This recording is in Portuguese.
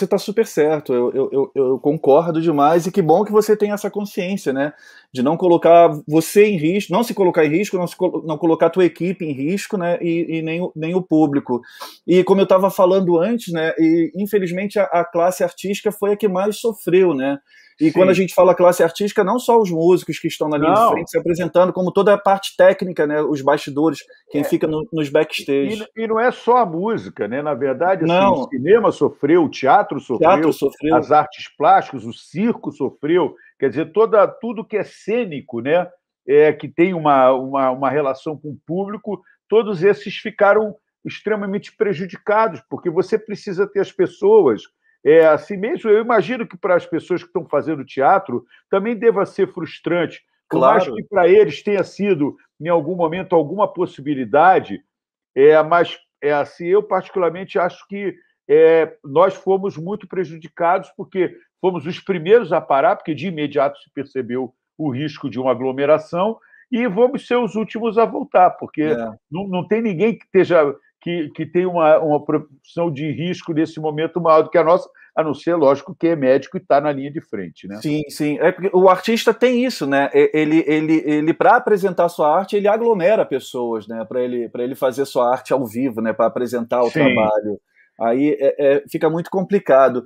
você está super certo, eu, eu, eu, eu, concordo demais e que bom que você tem essa consciência, né? De não colocar você em risco, não se colocar em risco, não, se, não colocar a tua equipe em risco, né? E, e nem, nem o público. E como eu estava falando antes, né? E, infelizmente a, a classe artística foi a que mais sofreu, né? E Sim. quando a gente fala classe artística, não só os músicos que estão na linha não. de frente se apresentando, como toda a parte técnica, né? Os bastidores, quem é. fica no, nos backstage. E, e, não é só a música, né? Na verdade, assim, o cinema sofreu, o teatro sofreu, teatro sofreu, as artes plásticas, o circo sofreu. Quer dizer, toda, tudo que é cênico, né? É, que tem uma, uma, uma relação com o público, todos esses ficaram extremamente prejudicados, porque você precisa ter as pessoas é assim mesmo. Eu imagino que para as pessoas que estão fazendo teatro também deva ser frustrante. Claro. Eu acho que para eles tenha sido, em algum momento, alguma possibilidade, é, mas é assim, eu particularmente acho que é, nós fomos muito prejudicados, porque fomos os primeiros a parar, porque de imediato se percebeu o risco de uma aglomeração, e vamos ser os últimos a voltar, porque é. não, não tem ninguém que esteja que, que tem uma, uma profissão de risco nesse momento maior do que a nossa, a não ser, lógico, que é médico e está na linha de frente, né? Sim, sim. É porque o artista tem isso, né? Ele, ele, ele para apresentar sua arte, ele aglomera pessoas, né? Para ele, ele fazer sua arte ao vivo, né? Para apresentar o sim. trabalho. Aí é, é, fica muito complicado.